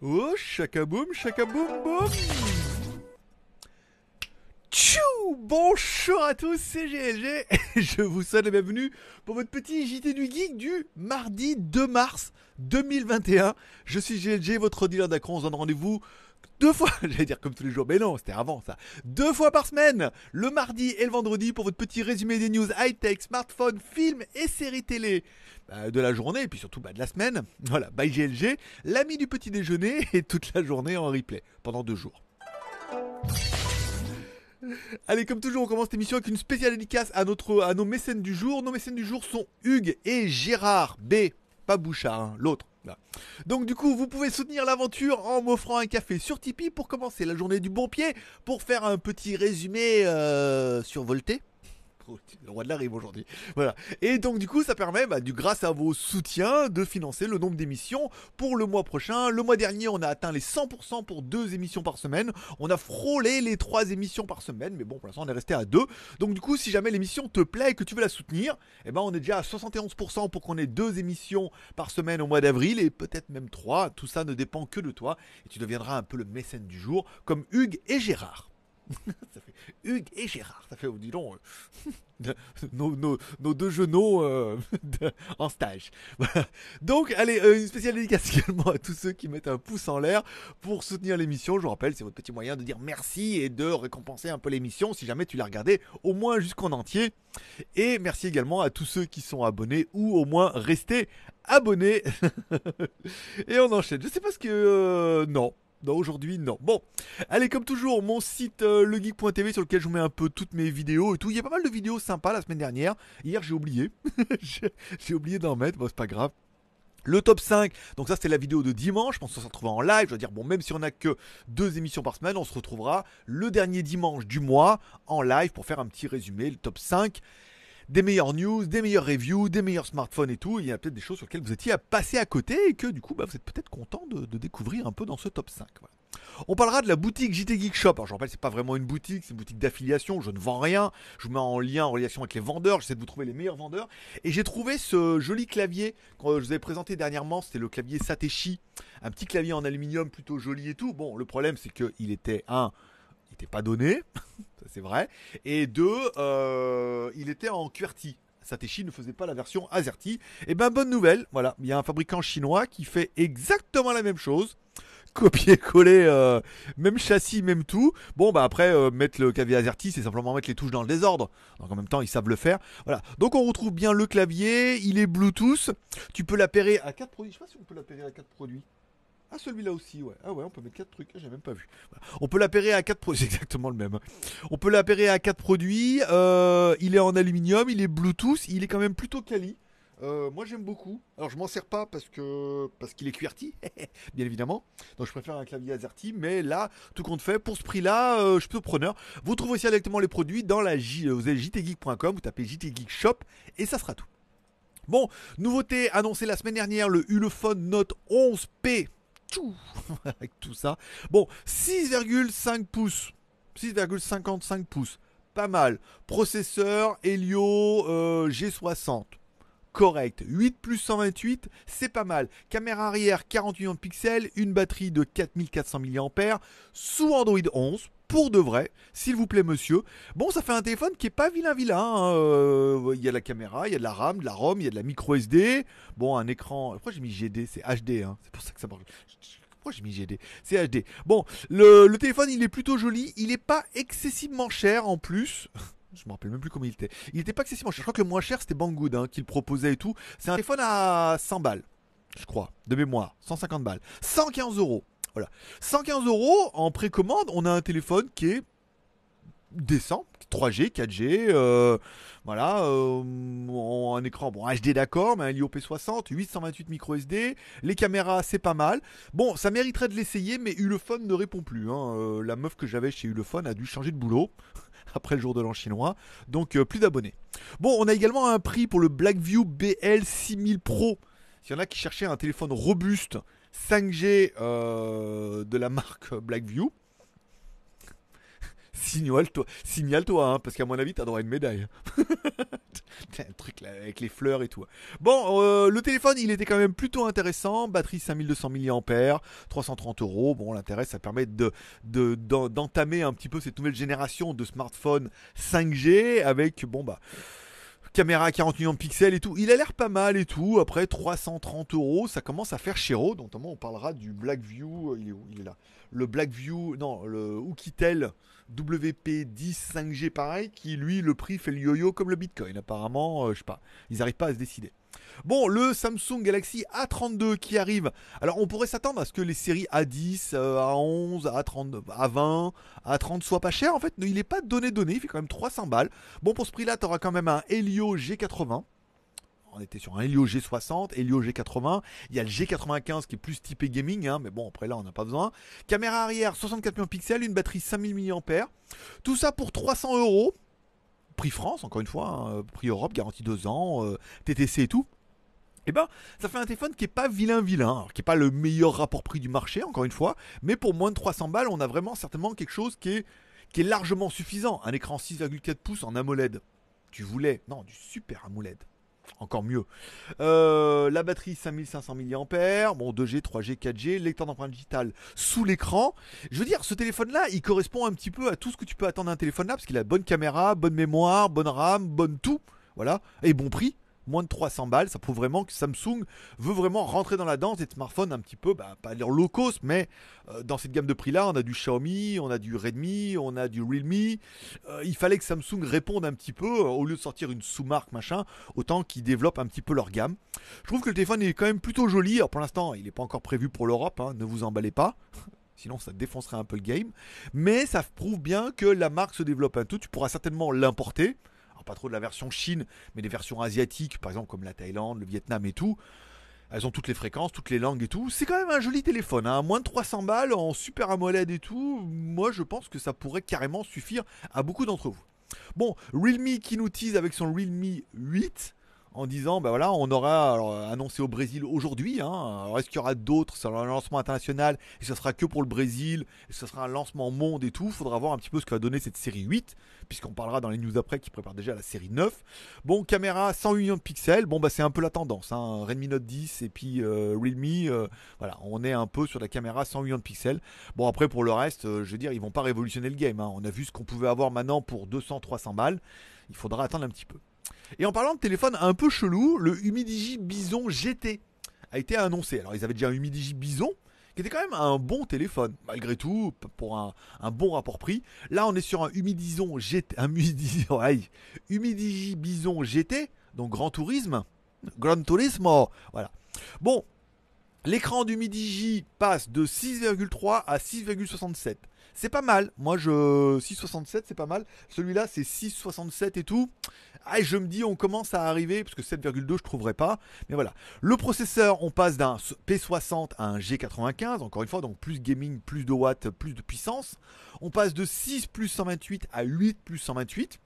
Oh, chakaboum, chakaboum, boum Tchou Bonjour à tous, c'est GLG je vous souhaite la bienvenue pour votre petit JT du Geek du mardi 2 mars 2021. Je suis GLG, votre dealer d'acron, on se donne rendez-vous deux fois, j'allais dire comme tous les jours, mais non, c'était avant ça. Deux fois par semaine, le mardi et le vendredi pour votre petit résumé des news high-tech, smartphones, films et séries télé bah, de la journée et puis surtout bah, de la semaine. Voilà, by GLG, l'ami du petit déjeuner et toute la journée en replay pendant deux jours. Allez, comme toujours, on commence cette émission avec une spéciale dédicace à, notre, à nos mécènes du jour. Nos mécènes du jour sont Hugues et Gérard B. Pas Bouchard, hein, l'autre. Donc du coup, vous pouvez soutenir l'aventure en m'offrant un café sur Tipeee pour commencer la journée du bon pied, pour faire un petit résumé euh, survolté le roi de la rive aujourd'hui. Voilà. Et donc, du coup, ça permet, bah, du, grâce à vos soutiens, de financer le nombre d'émissions pour le mois prochain. Le mois dernier, on a atteint les 100% pour deux émissions par semaine. On a frôlé les trois émissions par semaine, mais bon, pour l'instant, on est resté à deux. Donc, du coup, si jamais l'émission te plaît et que tu veux la soutenir, eh ben, on est déjà à 71% pour qu'on ait deux émissions par semaine au mois d'avril et peut-être même trois. Tout ça ne dépend que de toi et tu deviendras un peu le mécène du jour, comme Hugues et Gérard. ça fait Hugues et Gérard. Ça fait, oh, dis donc, euh, nos, deux genoux euh, en stage. Donc, allez, euh, une spéciale dédicace également à tous ceux qui mettent un pouce en l'air pour soutenir l'émission. Je vous rappelle, c'est votre petit moyen de dire merci et de récompenser un peu l'émission si jamais tu l'as regardé au moins jusqu'en entier. Et merci également à tous ceux qui sont abonnés ou au moins restés abonnés. et on enchaîne. Je sais pas ce que. non aujourd'hui, non. Bon, allez, comme toujours, mon site euh, legeek.tv sur lequel je vous mets un peu toutes mes vidéos et tout. Il y a pas mal de vidéos sympas la semaine dernière. Hier, j'ai oublié. j'ai oublié d'en mettre, bon, c'est pas grave. Le top 5, donc ça c'était la vidéo de dimanche, je pense qu'on se retrouvera en live, je veux dire, bon même si on n'a que deux émissions par semaine, on se retrouvera le dernier dimanche du mois en live pour faire un petit résumé, le top 5 des meilleures news, des meilleures reviews, des meilleurs smartphones et tout. Il y a peut-être des choses sur lesquelles vous étiez à passer à côté et que du coup bah, vous êtes peut-être content de, découvrir un peu dans ce top 5. On parlera de la boutique JT Geek Shop. Alors, je rappelle, c'est pas vraiment une boutique, c'est une boutique d'affiliation. Je ne vends rien. Je vous mets en lien, en relation avec les vendeurs. J'essaie de vous trouver les meilleurs vendeurs. Et j'ai trouvé ce joli clavier que je vous avais présenté dernièrement. C'était le clavier Satechi. Un petit clavier en aluminium plutôt joli et tout. Bon, le problème, c'est qu'il était, un, pas donné, c'est vrai. Et deux, euh, il était en QWERTY. Satéchi ne faisait pas la version AZERTY. Et eh ben bonne nouvelle, voilà, il y a un fabricant chinois qui fait exactement la même chose. Copier-coller, euh, même châssis, même tout. Bon, bah après, euh, mettre le clavier AZERTY, c'est simplement mettre les touches dans le désordre. Donc en même temps, ils savent le faire. Voilà. Donc on retrouve bien le clavier, il est Bluetooth. Tu peux l'appairer à quatre produits. Je sais pas si on peut l'appairer à quatre produits. Ah, celui-là aussi, ouais. Ah ouais, on peut mettre 4 trucs, ah, j'ai même pas vu. On peut l'appairer à 4 produits, c'est exactement le même. Hein. On peut l'appairer à 4 produits, euh, il est en aluminium, il est Bluetooth, il est quand même plutôt quali. Euh, moi j'aime beaucoup. Alors je m'en sers pas parce que parce qu'il est QWERTY, bien évidemment. Donc je préfère un clavier AZERTY, mais là tout compte fait pour ce prix-là, euh, je suis preneur. Vous trouvez aussi directement les produits dans la J, vous allez jtgeek.com, vous tapez jtgeek shop et ça sera tout. Bon, nouveauté annoncée la semaine dernière, le Ulefone Note 11P avec tout ça. Bon, 6,5 pouces. 6,55 pouces. Pas mal. Processeur Helio euh, G60 correct. 8 plus 128, c'est pas mal. Caméra arrière 48 millions de pixels, une batterie de 4400 mAh, sous Android 11, pour de vrai, s'il vous plaît, monsieur. Bon, ça fait un téléphone qui est pas vilain, vilain. Hein. Euh, il y a la caméra, il y a de la RAM, de la ROM, il y a de la micro SD. Bon, un écran. Pourquoi j'ai mis GD C'est HD, hein. c'est pour ça que ça marche. Pourquoi j'ai mis GD C'est HD. Bon, le, téléphone, il est plutôt joli. Il n'est pas excessivement cher en plus. Je me rappelle même plus comment il était. Il n'était pas excessivement cher. Je crois que le moins cher, c'était Banggood hein, qu'il proposait et tout. C'est un téléphone à 100 balles, je crois, de mémoire. 150 balles. 115 euros. Voilà. 115 euros en précommande, on a un téléphone qui est décent, 3G, 4G, euh, voilà, euh, un écran, bon, HD d'accord, mais un IOP 60, 828 micro SD, les caméras, c'est pas mal. Bon, ça mériterait de l'essayer, mais Ulefone ne répond plus. Hein. Euh, la meuf que j'avais chez Ulefone a dû changer de boulot après le jour de l'an chinois, donc plus d'abonnés. Bon, on a également un prix pour le Blackview BL 6000 Pro. S'il y en a qui cherchaient un téléphone robuste 5G euh, de la marque Blackview. Signale-toi, signale -toi, hein, parce qu'à mon avis, t'as droit à une médaille. un truc avec les fleurs et tout. Bon, euh, le téléphone, il était quand même plutôt intéressant. Batterie 5200 mAh, 330 euros. Bon, l'intérêt, ça permet de, d'entamer un petit peu cette nouvelle génération de smartphones 5G avec, bon, bah caméra à 40 millions de pixels et tout. Il a l'air pas mal et tout. Après 330 euros, ça commence à faire chéro. Notamment, on parlera du Blackview. Euh, il est où Il est là. Le Blackview, non, le Oukitel WP10 5G, pareil, qui lui, le prix fait le yo-yo comme le Bitcoin. Apparemment, euh, je sais pas. Ils n'arrivent pas à se décider. Bon, le Samsung Galaxy A32 qui arrive. Alors, on pourrait s'attendre à ce que les séries A10, A11, A30, A20, A30 soient pas chères. En fait, il n'est pas donné donné. Il fait quand même 300 balles. Bon, pour ce prix-là, tu auras quand même un Helio G80 on était sur un Helio G60, Helio G80, il y a le G95 qui est plus typé gaming, hein, mais bon après là on n'a pas besoin. Caméra arrière 64 millions pixels, une batterie 5000 mAh, tout ça pour 300 euros prix France, encore une fois, hein, prix Europe, garantie 2 ans, euh, TTC et tout. eh ben, ça fait un téléphone qui est pas vilain vilain, qui est pas le meilleur rapport prix du marché, encore une fois, mais pour moins de 300 balles, on a vraiment certainement quelque chose qui est, qui est largement suffisant. Un écran 6,4 pouces en AMOLED. Tu voulais, non, du super AMOLED encore mieux. Euh, la batterie 5500 mAh, bon 2G, 3G, 4G, lecteur d'empreintes digitales sous l'écran. Je veux dire, ce téléphone-là, il correspond un petit peu à tout ce que tu peux attendre d'un téléphone-là, parce qu'il a bonne caméra, bonne mémoire, bonne RAM, bonne tout, voilà, et bon prix moins de 300 balles. Ça prouve vraiment que Samsung veut vraiment rentrer dans la danse des smartphones un petit peu, bah, pas leur low cost, mais euh, dans cette gamme de prix-là, on a du Xiaomi, on a du Redmi, on a du Realme. Euh, il fallait que Samsung réponde un petit peu, euh, au lieu de sortir une sous-marque, machin, autant qu'ils développent un petit peu leur gamme. Je trouve que le téléphone est quand même plutôt joli. Alors pour l'instant, il n'est pas encore prévu pour l'Europe, hein, ne vous emballez pas. Sinon, ça défoncerait un peu le game. Mais ça prouve bien que la marque se développe un tout. Tu pourras certainement l'importer pas trop de la version Chine, mais des versions asiatiques, par exemple comme la Thaïlande, le Vietnam et tout. Elles ont toutes les fréquences, toutes les langues et tout. C'est quand même un joli téléphone, hein. moins de 300 balles en super AMOLED et tout. Moi, je pense que ça pourrait carrément suffire à beaucoup d'entre vous. Bon, Realme qui nous tease avec son Realme 8 en disant ben voilà, on aura euh, annoncé au Brésil aujourd'hui. Hein. alors est-ce qu'il y aura d'autres sur un lancement international et ce sera que pour le Brésil. Et sera un lancement monde et tout. il Faudra voir un petit peu ce que va donner cette série 8, puisqu'on parlera dans les news après qui prépare déjà la série 9. Bon, caméra 108 millions de pixels. Bon, bah c'est un peu la tendance. Hein. Redmi Note 10 et puis euh, Realme. Euh, voilà, on est un peu sur la caméra 108 millions de pixels. Bon, après pour le reste, je veux dire, ils vont pas révolutionner le game. Hein. On a vu ce qu'on pouvait avoir maintenant pour 200-300 balles. Il faudra attendre un petit peu. Et en parlant de téléphone un peu chelou, le Humidigi Bison GT a été annoncé. Alors ils avaient déjà un Humidigi Bison, qui était quand même un bon téléphone, malgré tout, pour un, bon rapport prix. Là, on est sur un Humidison GT, un Humidigi Bison GT, donc Grand Tourisme, Grand Turismo, voilà. Bon, l'écran du Humidigi passe de 6,3 à 6,67. C'est pas mal. Moi, je 6,67, c'est pas mal. Celui-là, c'est 6,67 et tout. Ah, je me dis, on commence à arriver, parce que 7,2, je trouverai pas. Mais voilà. Le processeur, on passe d'un P60 à un G95, encore une fois, donc plus gaming, plus de watts, plus de puissance. On passe de 6 plus 128 à 8 plus 128.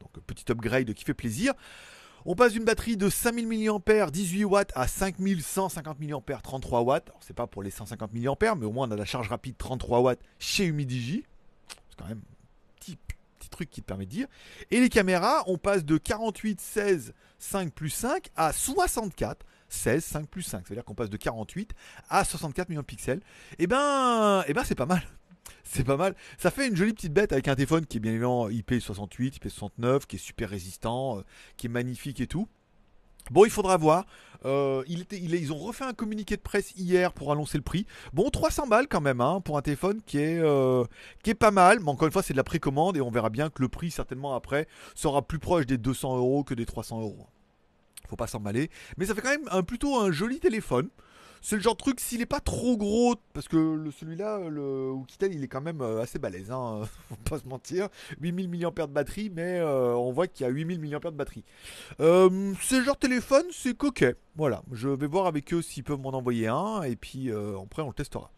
Donc, petit upgrade qui fait plaisir. On passe d'une batterie de 5000 mAh 18 watts à 5150 mAh 33 watts. Alors, c'est pas pour les 150 mAh, mais au moins on a la charge rapide 33 watts chez Humidigi. C'est quand même un petit, petit truc qui te permet de dire. Et les caméras, on passe de 48, 16, 5 plus 5 à 64, 16, 5 plus 5. C'est-à-dire qu'on passe de 48 à 64 millions de pixels. Et eh ben, et eh ben c'est pas mal c'est pas mal. Ça fait une jolie petite bête avec un téléphone qui est bien évidemment IP68, IP69, qui est super résistant, euh, qui est magnifique et tout. Bon, il faudra voir. Euh, ils ont refait un communiqué de presse hier pour annoncer le prix. Bon, 300 balles quand même hein, pour un téléphone qui est, euh, qui est pas mal. Mais encore une fois, c'est de la précommande et on verra bien que le prix, certainement après, sera plus proche des 200 euros que des 300 euros. Faut pas s'emballer. Mais ça fait quand même un, plutôt un joli téléphone c'est le genre de truc, s'il n'est pas trop gros, parce que celui-là, le Oukitel, il est quand même euh, assez balèze, hein, faut pas se mentir. 8000 mAh de batterie, mais euh, on voit qu'il y a 8000 mAh de batterie. Ce euh, c'est genre téléphone, c'est coquet. Voilà, je vais voir avec eux s'ils peuvent m'en envoyer un, et puis après on le testera.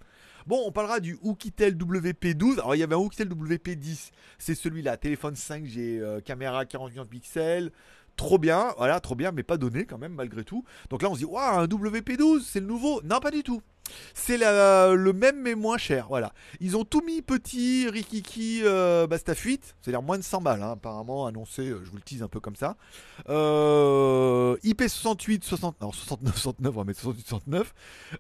Bon, on parlera du Oukitel WP12. Alors, il y avait un Oukitel WP10, c'est celui-là, téléphone 5G, caméra 48 pixels, trop bien, voilà, trop bien, mais pas donné quand même malgré tout. Donc là on se dit, waouh, un WP12, c'est le nouveau. Non, pas du tout. C'est le même mais moins cher. Voilà. Ils ont tout mis petit, Rikiki, euh, Basta Fuite. C'est-à-dire moins de 100 balles, hein, apparemment, annoncé. Euh, je vous le tease un peu comme ça. Euh, IP68, 69, non, 69, 69, on va mettre 68, 69.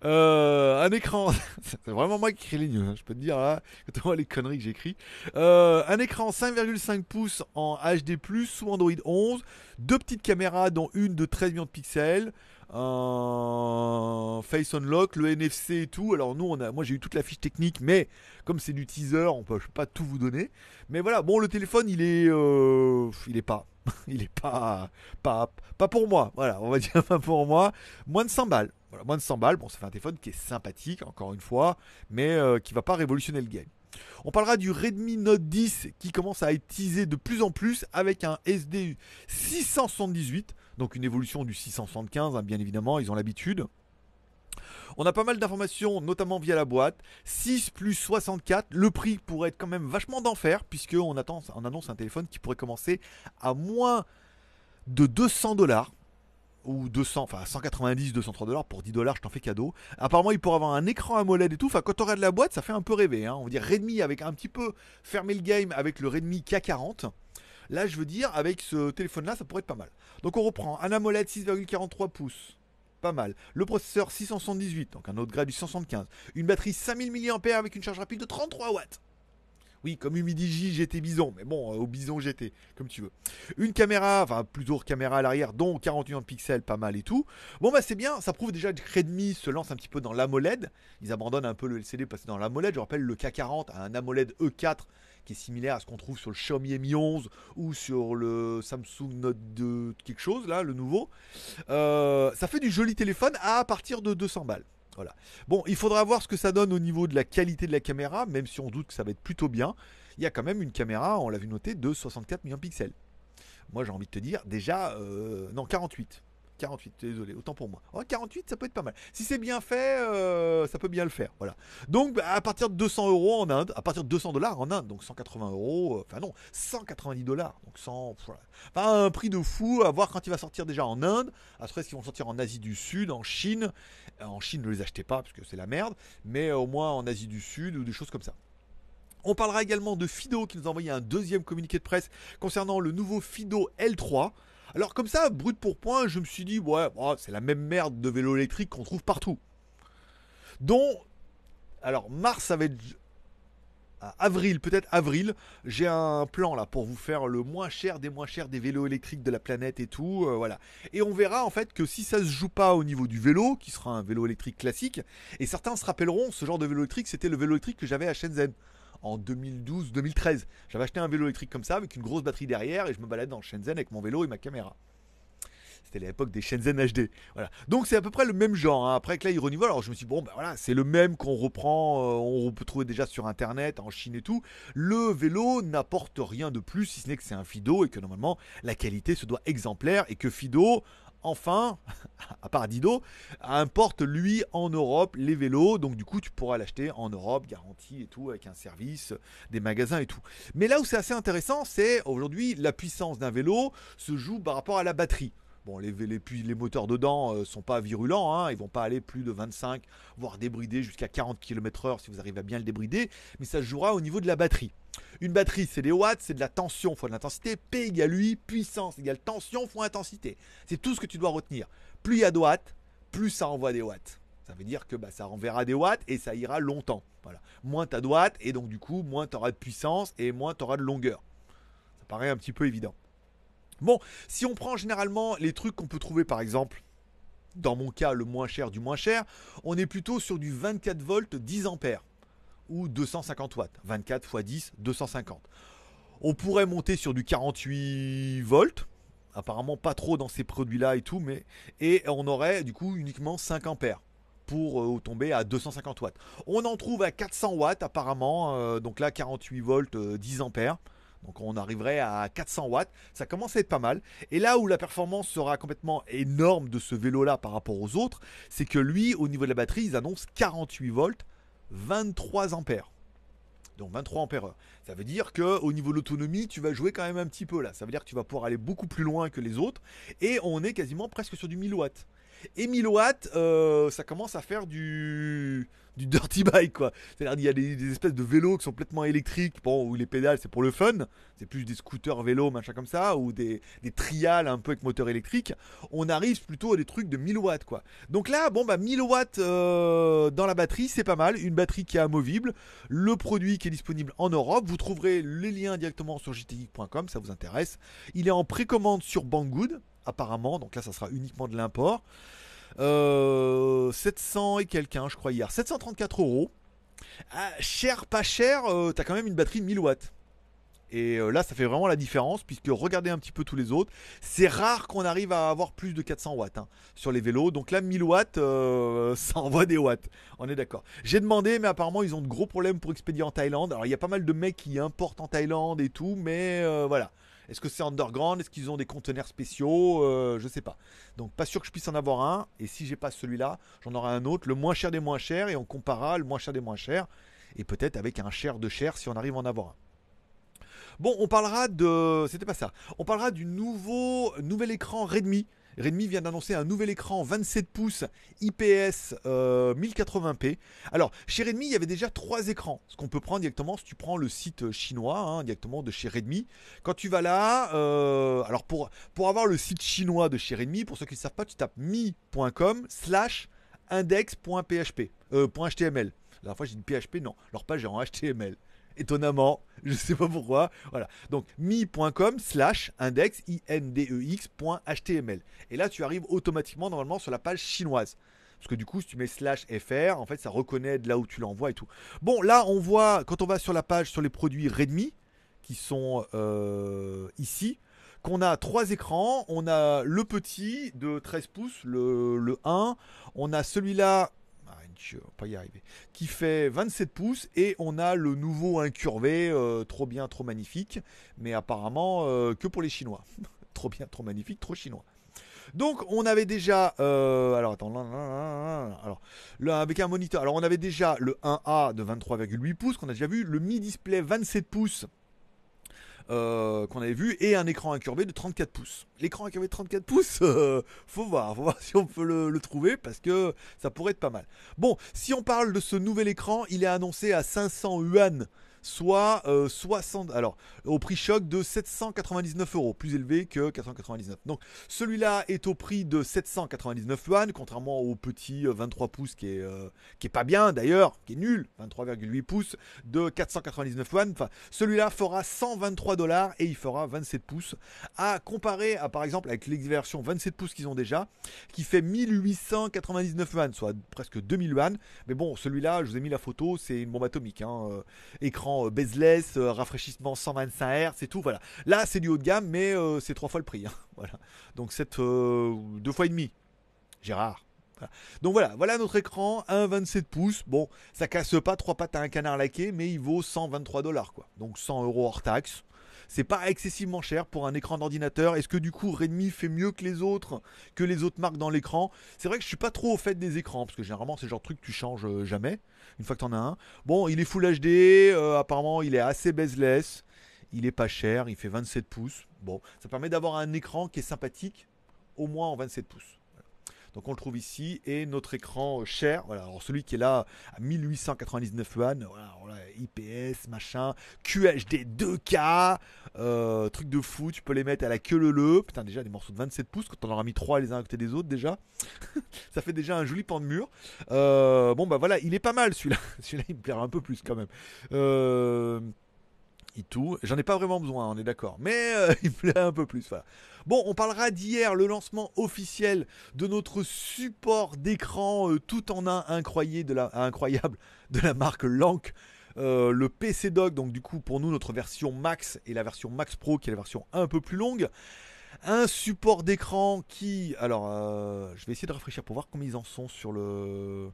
un écran. C'est vraiment moi qui crée les news, hein, je peux te dire, là, quand les conneries que j'écris. Euh, un écran 5,5 pouces en HD, sous Android 11. Deux petites caméras, dont une de 13 millions de pixels un Face Unlock, le NFC et tout. Alors nous, on a, moi j'ai eu toute la fiche technique, mais comme c'est du teaser, on peut peux pas tout vous donner. Mais voilà, bon, le téléphone, il est, euh, il pas, il est pas, pas, pas pour moi. Voilà, on va dire pas pour moi. Moins de 100 balles. Voilà, moins de 100 balles. Bon, ça fait un téléphone qui est sympathique, encore une fois, mais euh, qui va pas révolutionner le game. On parlera du Redmi Note 10 qui commence à être teasé de plus en plus avec un sdu 678 donc une évolution du 675, hein, bien évidemment, ils ont l'habitude. On a pas mal d'informations, notamment via la boîte. 6 plus 64, le prix pourrait être quand même vachement d'enfer, puisqu'on attend, on annonce un téléphone qui pourrait commencer à moins de 200 dollars. Ou 200, enfin 190, 203 dollars pour 10 dollars, je t'en fais cadeau. Apparemment, il pourrait avoir un écran AMOLED et tout. Enfin, quand on regarde la boîte, ça fait un peu rêver. Hein. On va dire Redmi avec un petit peu fermer le game avec le Redmi K40. Là, je veux dire, avec ce téléphone-là, ça pourrait être pas mal. Donc on reprend. Un AMOLED 6,43 pouces. Pas mal. Le processeur 678, donc un autre grade du 175. Une batterie 5000 mAh avec une charge rapide de 33 watts. Oui, comme Humidigi, j'étais bison, mais bon, euh, au bison j'étais, comme tu veux. Une caméra, enfin plutôt caméra à l'arrière, dont 48 pixels, pas mal et tout. Bon bah c'est bien, ça prouve déjà que Redmi se lance un petit peu dans l'AMOLED. Ils abandonnent un peu le LCD parce que dans l'AMOLED, je rappelle le K40 a un AMOLED E4 qui est similaire à ce qu'on trouve sur le Xiaomi Mi 11 ou sur le Samsung Note 2 quelque chose là, le nouveau. Euh, ça fait du joli téléphone à partir de 200 balles. Voilà. Bon, il faudra voir ce que ça donne au niveau de la qualité de la caméra, même si on doute que ça va être plutôt bien. Il y a quand même une caméra, on l'a vu noter, de 64 millions de pixels. Moi j'ai envie de te dire, déjà, euh, non 48, 48, désolé, autant pour moi. 48, ça peut être pas mal. Si c'est bien fait, euh, ça peut bien le faire. Voilà. Donc, bah, à partir de 200 euros en Inde, à partir de 200 dollars en Inde, donc 180 euros, euh, enfin non, 190 dollars, donc 100, enfin un prix de fou à voir quand il va sortir déjà en Inde, à ce qu'ils vont sortir en Asie du Sud, en Chine. Euh, en Chine, ne les achetez pas parce que c'est la merde, mais au moins en Asie du Sud ou des choses comme ça. On parlera également de Fido qui nous a envoyé un deuxième communiqué de presse concernant le nouveau Fido L3. Alors comme ça, brut pour point, je me suis dit, ouais, oh, c'est la même merde de vélo électrique qu'on trouve partout. Donc, alors mars avait... Ah, être avril, peut-être avril, j'ai un plan là pour vous faire le moins cher des moins chers des vélos électriques de la planète et tout, euh, voilà. Et on verra en fait que si ça se joue pas au niveau du vélo, qui sera un vélo électrique classique, et certains se rappelleront, ce genre de vélo électrique, c'était le vélo électrique que j'avais à Shenzhen en 2012-2013. J'avais acheté un vélo électrique comme ça avec une grosse batterie derrière et je me baladais dans Shenzhen avec mon vélo et ma caméra. C'était l'époque des Shenzhen HD. Voilà. Donc c'est à peu près le même genre. Hein. Après que là, il Alors je me suis dit, bon, ben voilà, c'est le même qu'on reprend, euh, on peut trouver déjà sur Internet, en Chine et tout. Le vélo n'apporte rien de plus, si ce n'est que c'est un Fido et que normalement, la qualité se doit exemplaire et que Fido, enfin, à part Dido, importe lui en Europe les vélos. Donc du coup, tu pourras l'acheter en Europe, garantie et tout, avec un service, euh, des magasins et tout. Mais là où c'est assez intéressant, c'est aujourd'hui la puissance d'un vélo se joue par rapport à la batterie. Bon, les, les, les moteurs dedans euh, sont pas virulents, hein, ils vont pas aller plus de 25, voire débrider jusqu'à 40 km/h si vous arrivez à bien le débrider, mais ça jouera au niveau de la batterie. Une batterie, c'est des watts, c'est de la tension fois de l'intensité. P égale 8, puissance égale tension fois intensité. C'est tout ce que tu dois retenir plus il y a de watts, plus ça envoie des watts. Ça veut dire que bah, ça renverra des watts et ça ira longtemps. Voilà. Moins tu as de watts et donc du coup, moins tu auras de puissance et moins tu auras de longueur. Ça paraît un petit peu évident. Bon, si on prend généralement les trucs qu'on peut trouver par exemple, dans mon cas le moins cher du moins cher, on est plutôt sur du 24 volts 10 ampères ou 250 watts. 24 x 10, 250. On pourrait monter sur du 48 volts, apparemment pas trop dans ces produits-là et tout, mais et on aurait du coup uniquement 5 ampères pour euh, tomber à 250 watts. On en trouve à 400 watts apparemment, euh, donc là 48 volts, 10 euh, ampères. Donc on arriverait à 400 watts, ça commence à être pas mal. Et là où la performance sera complètement énorme de ce vélo-là par rapport aux autres, c'est que lui, au niveau de la batterie, ils annoncent 48 volts, 23 ampères donc 23 ampères Ça veut dire que au niveau de l'autonomie, tu vas jouer quand même un petit peu là. Ça veut dire que tu vas pouvoir aller beaucoup plus loin que les autres. Et on est quasiment presque sur du 1000 watts. Et 1000 watts, euh, ça commence à faire du du dirty bike, quoi. C'est-à-dire, il y a des, espèces de vélos qui sont complètement électriques, bon, où les pédales, c'est pour le fun, c'est plus des scooters vélos, machin comme ça, ou des, des trials un peu avec moteur électrique. On arrive plutôt à des trucs de 1000 watts, quoi. Donc là, bon, bah, 1000 watts euh, dans la batterie, c'est pas mal. Une batterie qui est amovible. Le produit qui est disponible en Europe, vous trouverez les liens directement sur jtgeek.com, ça vous intéresse. Il est en précommande sur Banggood apparemment. Donc là, ça sera uniquement de l'import. 700 euh, et quelqu'un, je crois, hier. 734 euros. Ah, cher, pas cher, euh, t'as quand même une batterie de 1000 watts. Et euh, là, ça fait vraiment la différence, puisque regardez un petit peu tous les autres. C'est rare qu'on arrive à avoir plus de 400 watts hein, sur les vélos. Donc là, 1000 watts, ça envoie des watts. On est d'accord. J'ai demandé, mais apparemment, ils ont de gros problèmes pour expédier en Thaïlande. Alors, il y a pas mal de mecs qui importent en Thaïlande et tout, mais voilà. Est-ce que c'est underground Est-ce qu'ils ont des conteneurs spéciaux Je euh, Je sais pas. Donc pas sûr que je puisse en avoir un. Et si j'ai pas celui-là, j'en aurai un autre, le moins cher des moins chers, et on comparera le moins cher des moins chers, et peut-être avec un cher de cher si on arrive à en avoir un. Bon, on parlera de, c'était pas ça. On parlera du nouveau nouvel écran Redmi Redmi vient d'annoncer un nouvel écran 27 pouces IPS 1080p. Euh, alors, chez Redmi, il y avait déjà trois écrans. Ce qu'on peut prendre directement, si tu prends le site chinois, hein, directement de chez Redmi. Quand tu vas là, euh, alors pour, pour avoir le site chinois de chez Redmi, pour ceux qui ne savent pas, tu tapes mi.com slash index.php, euh, La dernière fois j'ai dit PHP, non, leur page est en HTML étonnamment. Je sais pas pourquoi. Voilà. Donc mi.com slash index e index.html. Et là, tu arrives automatiquement normalement sur la page chinoise. Parce que du coup, si tu mets slash fr, en fait, ça reconnaît de là où tu l'envoies et tout. Bon, là, on voit, quand on va sur la page sur les produits Redmi, qui sont euh, ici, qu'on a trois écrans. On a le petit de 13 pouces, le, le 1. On a celui-là y qui fait 27 pouces et on a le nouveau incurvé, euh, trop bien, trop magnifique, mais apparemment euh, que pour les Chinois. trop bien, trop magnifique, trop chinois. Donc on avait déjà, euh, alors attends, alors avec un moniteur, alors on avait déjà le 1A de 23,8 pouces qu'on a déjà vu, le Mi Display 27 pouces euh, qu'on avait vu et un écran incurvé de 34 pouces. L'écran incurvé de 34 pouces, euh, faut voir, faut voir si on peut le, le, trouver parce que ça pourrait être pas mal. Bon, si on parle de ce nouvel écran, il est annoncé à 500 yuan soit 60, euh, alors au prix choc de 799 euros, plus élevé que 499. Donc celui-là est au prix de 799 yuan, contrairement au petit 23 euh, pouces qui est, euh, qui est pas bien d'ailleurs, qui est nul, 23,8 pouces de 499 yuan. Enfin, celui-là fera 123 dollars et il fera 27 pouces. À comparer à par exemple avec les 27 pouces qu'ils ont déjà, qui fait 1899 yuan, soit presque 2000 yuan. Mais bon, celui-là, je vous ai mis la photo, c'est une bombe atomique, hein, écran écran bezeless, rafraîchissement 125 euh, Hz euh, C'est tout. Voilà. Là, c'est du haut de gamme, mais euh, c'est trois fois le prix. Hein, voilà. Donc, cette deux fois et demi. Gérard. Donc voilà, voilà notre écran, 1,27 pouces. Bon, ça casse pas trois pattes à un canard laqué, mais il vaut 123 dollars Donc 100 euros hors taxe. C'est pas excessivement cher pour un écran d'ordinateur. Est-ce que du coup Redmi fait mieux que les autres, que les autres marques dans l'écran C'est vrai que je suis pas trop au fait des écrans parce que généralement c'est le genre de truc que tu changes euh, jamais une fois que en as un. Bon, il est Full HD, euh, apparemment il est assez bezeless, il est pas cher, il fait 27 pouces. Bon, ça permet d'avoir un écran qui est sympathique au moins en 27 pouces. Donc on le trouve ici et notre écran euh, cher, voilà, alors celui qui est là à 1899 yuan, voilà, IPS, machin, QHD 2K, euh, truc de fou, tu peux les mettre à la queue le le, putain déjà des morceaux de 27 pouces, quand on aura mis 3 les uns à côté des autres déjà, ça fait déjà un joli pan de mur. Euh, bon bah voilà, il est pas mal celui-là, celui-là il me plaira un peu plus quand même. Euh, tout. J'en ai pas vraiment besoin, on est d'accord. Mais euh, il me plaît un peu plus. Voilà. Bon, on parlera d'hier, le lancement officiel de notre support d'écran euh, tout en un incroyable de la, marque Lank. Euh, le PC Doc, donc du coup pour nous notre version Max et la version Max Pro qui est la version un peu plus longue. Un support d'écran qui... Alors je vais essayer de rafraîchir pour voir combien ils en sont sur le...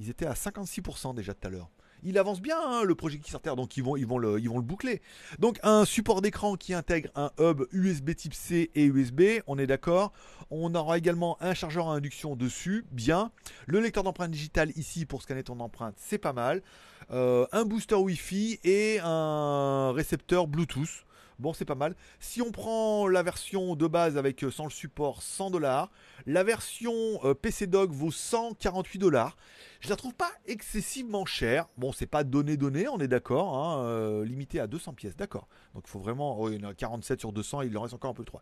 Ils étaient à 56% déjà tout à l'heure il avance bien hein, le projet qui Kickstarter, donc ils vont, ils, vont le, ils vont le boucler. Donc un support d'écran qui intègre un hub USB type C et USB, on est d'accord. On aura également un chargeur à induction dessus, bien. Le lecteur d'empreinte digitale ici pour scanner ton empreinte, c'est pas mal. Euh, un booster Wi-Fi et un récepteur Bluetooth. Bon, c'est pas mal. Si on prend la version de base avec euh, sans le support, 100 dollars. La version euh, PC Dog vaut 148 dollars. Je la trouve pas excessivement chère. Bon, c'est pas donné donné, on est d'accord. Hein, euh, limité à 200 pièces, d'accord. Donc il faut vraiment. Oh, il en a 47 sur 200, il en reste encore un peu trop.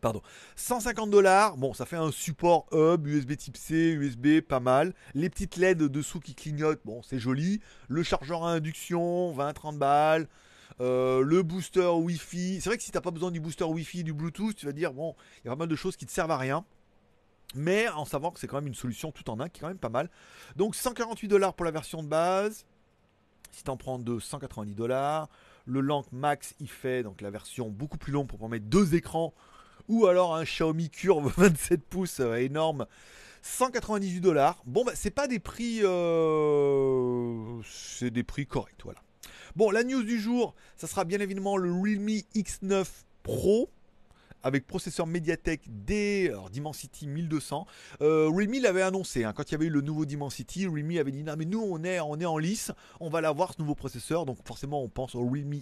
Pardon. 150 dollars, bon, ça fait un support hub, USB type C, USB, pas mal. Les petites LED dessous qui clignotent, bon, c'est joli. Le chargeur à induction, 20-30 balles. Euh, le booster Wi-Fi. C'est vrai que si t'as pas besoin du booster Wi-Fi, du Bluetooth, tu vas dire bon, il y a pas mal de choses qui te servent à rien. Mais en savant que c'est quand même une solution tout en un qui est quand même pas mal. Donc 148 dollars pour la version de base. Si t'en prends deux, 190 dollars. Le Lank Max, il fait donc la version beaucoup plus longue pour pouvoir mettre deux écrans. Ou alors un Xiaomi Curve 27 pouces euh, énorme. 198 dollars. Bon, bah, c'est pas des prix. Euh, c'est des prix corrects, voilà. Bon, la news du jour, ça sera bien évidemment le Realme X9 Pro avec processeur Mediatek D, Dimensity 1200. Euh, Realme l'avait annoncé, hein, quand il y avait eu le nouveau Dimensity, Realme avait dit non mais nous on est, on est en lice, on va l'avoir ce nouveau processeur, donc forcément on pense au Realme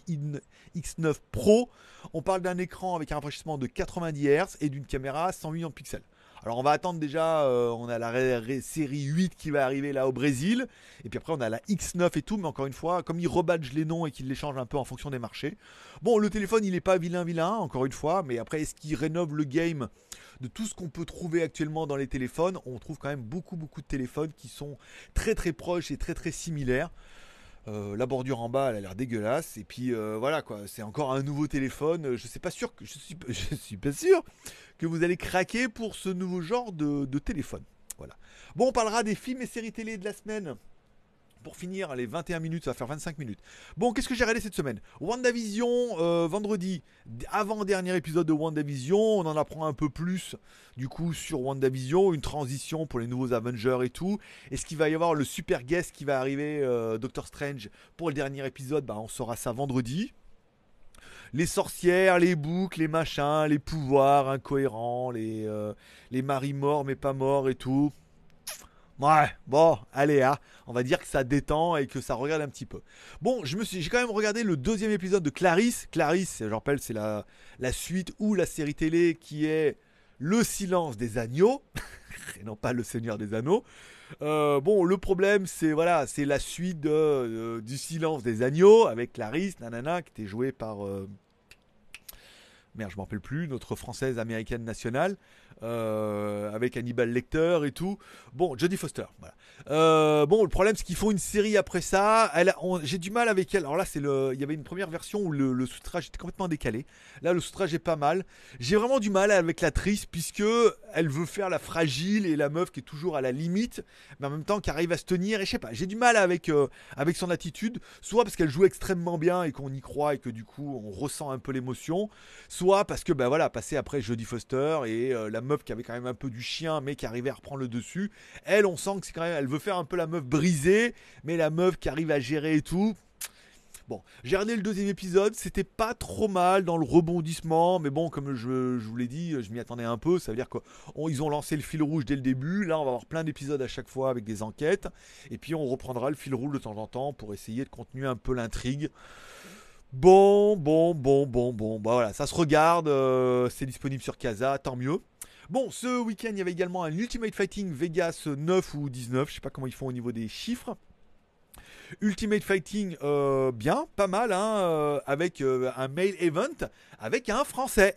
X9 Pro. On parle d'un écran avec un rafraîchissement de 90 Hz et d'une caméra à 100 millions de pixels. Alors on va attendre déjà, euh, on a la série 8 qui va arriver là au Brésil, et puis après on a la X9 et tout, mais encore une fois, comme ils rebadgent les noms et qu'ils les changent un peu en fonction des marchés. Bon, le téléphone il n'est pas vilain vilain, encore une fois, mais après est-ce qu'il rénove le game de tout ce qu'on peut trouver actuellement dans les téléphones On trouve quand même beaucoup beaucoup de téléphones qui sont très très proches et très très similaires. Euh, la bordure en bas, elle a l'air dégueulasse. Et puis euh, voilà quoi, c'est encore un nouveau téléphone. Je ne sais pas sûr que je suis, je suis pas sûr que vous allez craquer pour ce nouveau genre de, téléphone. Voilà. Bon, on parlera des films et séries télé de la semaine. Pour finir, les 21 minutes, ça va faire 25 minutes. Bon, qu'est-ce que j'ai regardé cette semaine WandaVision, euh, vendredi, avant-dernier épisode de WandaVision, on en apprend un peu plus du coup sur WandaVision, une transition pour les nouveaux Avengers et tout. Est-ce qu'il va y avoir le super guest qui va arriver, euh, Doctor Strange, pour le dernier épisode bah, On saura ça vendredi les sorcières, les boucles, les machins, les pouvoirs incohérents, les, euh, les maris morts mais pas morts et tout. Ouais, bon, allez, hein. on va dire que ça détend et que ça regarde un petit peu. Bon, je me suis, j'ai quand même regardé le deuxième épisode de Clarisse. Clarisse, je rappelle, c'est la, la suite ou la série télé qui est Le silence des agneaux, et non pas Le Seigneur des Anneaux. Euh, bon, le problème, c'est voilà, c'est la suite euh, du silence des agneaux avec Clarisse, nanana, qui était jouée par merde, je m'en rappelle plus, notre française américaine nationale, euh, avec Hannibal Lecter et tout. Bon, Jodie Foster. Euh, bon, le problème c'est qu'ils font une série après ça. Elle, j'ai du mal avec elle. Alors là, c'est le, il y avait une première version où le, le soutrage était complètement décalé. Là, le soutrage est pas mal. J'ai vraiment du mal avec l'actrice puisque elle veut faire la fragile et la meuf qui est toujours à la limite, mais en même temps qui arrive à se tenir. Et je sais pas, j'ai du mal avec euh, avec son attitude. Soit parce qu'elle joue extrêmement bien et qu'on y croit et que du coup on ressent un peu l'émotion. Soit parce que ben voilà, passer après Jodie Foster et la meuf meuf qui avait quand même un peu du chien, mais qui arrivait à reprendre le dessus. Elle, on sent que c'est quand même, elle veut faire un peu la meuf brisée, mais la meuf qui arrive à gérer et tout. Bon, j'ai regardé le deuxième épisode, c'était pas trop mal dans le rebondissement, mais bon, comme je, je vous l'ai dit, je m'y attendais un peu, ça veut dire qu'ils ils ont lancé le fil rouge dès le début, là on va avoir plein d'épisodes à chaque fois avec des enquêtes, et puis on reprendra le fil rouge de temps en temps pour essayer de continuer un peu l'intrigue. Bon, bon, bon, bon, bon, bah voilà, ça se regarde, euh, c'est disponible sur Casa, tant mieux. Bon, ce week-end, il y avait également un Ultimate Fighting Vegas 9 euh, ou 19, je sais pas comment ils font au niveau des chiffres. Ultimate Fighting, euh, bien, pas mal, hein, euh, avec un mail event, avec un Français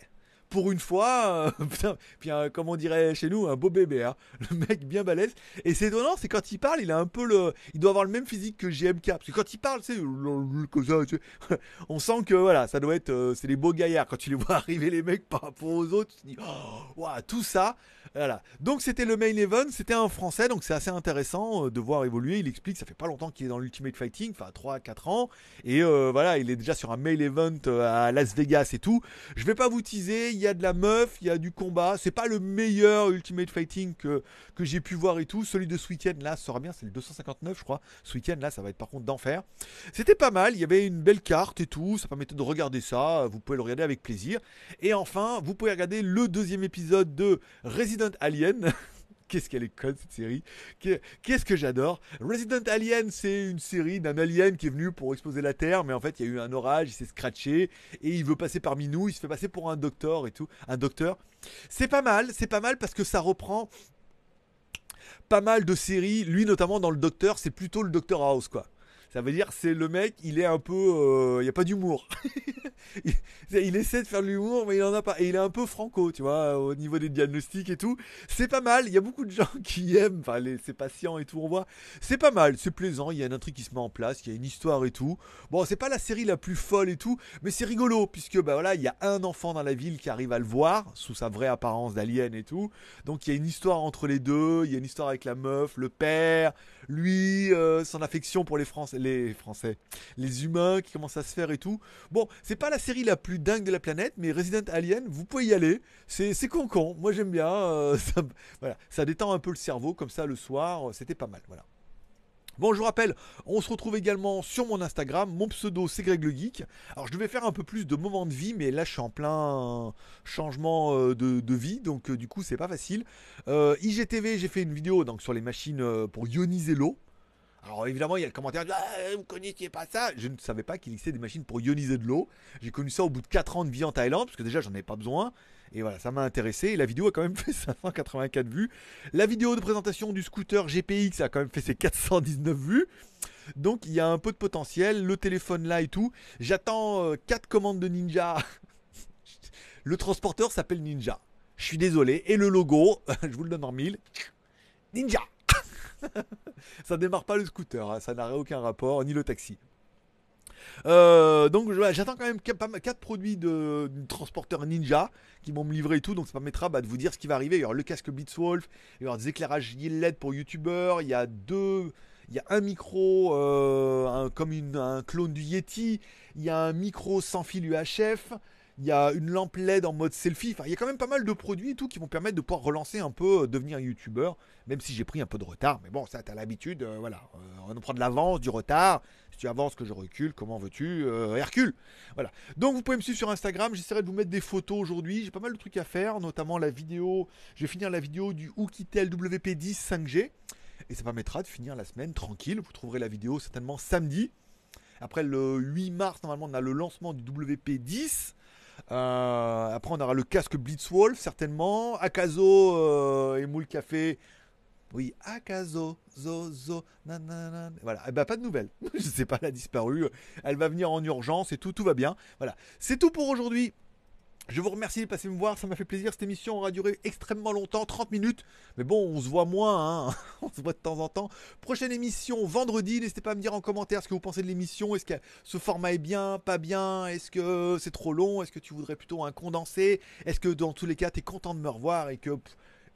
pour une fois, euh, putain, puis un, euh, comme on dirait chez nous, un beau bébé, hein, le mec bien balèze. Et c'est étonnant, c'est quand il parle, il a un peu le, il doit avoir le même physique que Gmk, parce que quand il parle, c'est on sent que voilà, ça doit être, euh, c'est les beaux gaillards. Quand tu les vois arriver les mecs par rapport aux autres, tu te dis, oh, tout ça, voilà. Donc c'était le main event, c'était un français, donc c'est assez intéressant de voir évoluer. Il explique, ça fait pas longtemps qu'il est dans l'Ultimate Fighting, enfin 3-4 ans, et voilà, il est déjà sur un main event à Las Vegas et tout. Je vais pas vous teaser il y a de la meuf, il y a du combat. C'est pas le meilleur Ultimate Fighting que, que j'ai pu voir et tout. Celui de ce week-end là sera bien, c'est le 259, je crois. Ce week-end là, ça va être par contre d'enfer. C'était pas mal, il y avait une belle carte et tout. Ça permettait de regarder ça. Vous pouvez le regarder avec plaisir. Et enfin, vous pouvez regarder le deuxième épisode de Resident Alien. Qu'est-ce qu'elle est conne cette série Qu'est-ce que j'adore Resident Alien, c'est une série d'un alien qui est venu pour exposer la Terre, mais en fait il y a eu un orage, il s'est scratché et il veut passer parmi nous, il se fait passer pour un docteur et tout, un docteur. C'est pas mal, c'est pas mal parce que ça reprend pas mal de séries, lui notamment dans le docteur, c'est plutôt le docteur House quoi. Ça veut dire c'est le mec, il est un peu, euh, il n'y a pas d'humour. il, essaie de faire de l'humour, mais il en a pas. Et il est un peu franco, tu vois, au niveau des diagnostics et tout. C'est pas mal. Il y a beaucoup de gens qui aiment, enfin les, ses patients et tout. On voit, c'est pas mal, c'est plaisant. Il y a un truc qui se met en place, il y a une histoire et tout. Bon, c'est pas la série la plus folle et tout, mais c'est rigolo puisque bah voilà, il y a un enfant dans la ville qui arrive à le voir sous sa vraie apparence d'alien et tout. Donc il y a une histoire entre les deux. Il y a une histoire avec la meuf, le père, lui, euh, son affection pour les Français les Français, les humains qui commencent à se faire et tout. Bon, c'est pas la série la plus dingue de la planète, mais Resident Alien, vous pouvez y aller. C'est con con. Moi j'aime bien. Euh, ça, voilà, ça détend un peu le cerveau comme ça le soir. Euh, c'était pas mal. Voilà. Bon, je vous rappelle, on se retrouve également sur mon Instagram. Mon pseudo, c'est Greg le Geek. Alors, je devais faire un peu plus de moments de vie, mais là, je suis en plein changement euh, de, vie, donc du coup, c'est pas facile. IGTV, j'ai fait une vidéo donc, sur les machines pour ioniser l'eau. Alors évidemment, il y a le commentaire de, ah, vous connaissiez pas ça Je ne savais pas qu'il existait des machines pour ioniser de l'eau. J'ai connu ça au bout de 4 ans de vie en Thaïlande, parce que déjà, j'en ai pas besoin. Et voilà, ça m'a intéressé. Et la vidéo a quand même fait 584 vues. La vidéo de présentation du scooter GPX a quand même fait ses 419 vues. Donc il y a un peu de potentiel. Le téléphone là et tout. J'attends 4 euh, commandes de Ninja. le transporteur s'appelle Ninja. Je suis désolé. Et le logo, je vous le donne en mille. Ninja ça démarre pas le scooter, hein, ça n'a aucun rapport, ni le taxi. Euh, donc j'attends quand même 4 produits de, transporteurs transporteur ninja qui vont me livrer tout, donc ça permettra bah, de vous dire ce qui va arriver. Il y aura le casque Wolf, il y aura des éclairages LED pour youtubeurs, il y a deux. Il y a un micro euh, comme un clone du Yeti, il y a un micro sans fil UHF, il y a une lampe LED en mode selfie. Enfin, il y a quand même pas mal de produits tout qui vont permettre de pouvoir relancer un peu, euh, devenir youtubeur, même si j'ai pris un peu de retard. Mais bon, ça, t'as l'habitude, euh, voilà. Euh, on prend de l'avance, du retard. Si tu avances, que je recule, comment veux-tu Hercule Voilà. Donc, vous pouvez me suivre sur Instagram. J'essaierai de vous mettre des photos aujourd'hui. J'ai pas mal de trucs à faire, notamment la vidéo. Je vais finir la vidéo du Oukitel WP10 5G. Et ça permettra de finir la semaine tranquille. Vous trouverez la vidéo certainement samedi. Après le 8 mars, normalement, on a le lancement du WP10. Euh, après, on aura le casque Blitzwolf, certainement. Akazo euh, et Moule Café. Oui, Akazo, Zo, Zo, Voilà, et eh ben, pas de nouvelles. Je sais pas, elle a disparu. Elle va venir en urgence et tout, tout va bien. Voilà, c'est tout pour aujourd'hui. Je vous remercie de passer me voir, ça m'a fait plaisir. Cette émission aura duré extrêmement longtemps, 30 minutes. Mais bon, on se voit moins, hein on se voit de temps en temps. Prochaine émission vendredi, n'hésitez pas à me dire en commentaire ce que vous pensez de l'émission. Est-ce que ce format est bien, pas bien Est-ce que c'est trop long Est-ce que tu voudrais plutôt un condensé Est-ce que dans tous les cas, tu es content de me revoir et que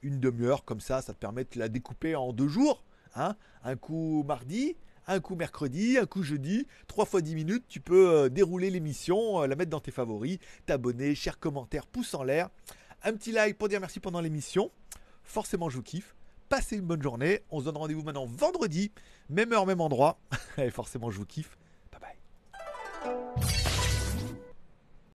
une demi-heure comme ça, ça te permet de la découper en deux jours hein Un coup mardi, un coup mercredi, un coup jeudi, trois fois 10 minutes, tu peux euh, dérouler l'émission, euh, la mettre dans tes favoris, t'abonner, chers commentaires, pouce en l'air, un petit like pour dire merci pendant l'émission. Forcément, je vous kiffe. Passez une bonne journée. On se donne rendez-vous maintenant vendredi, même heure, même endroit. Et forcément, je vous kiffe.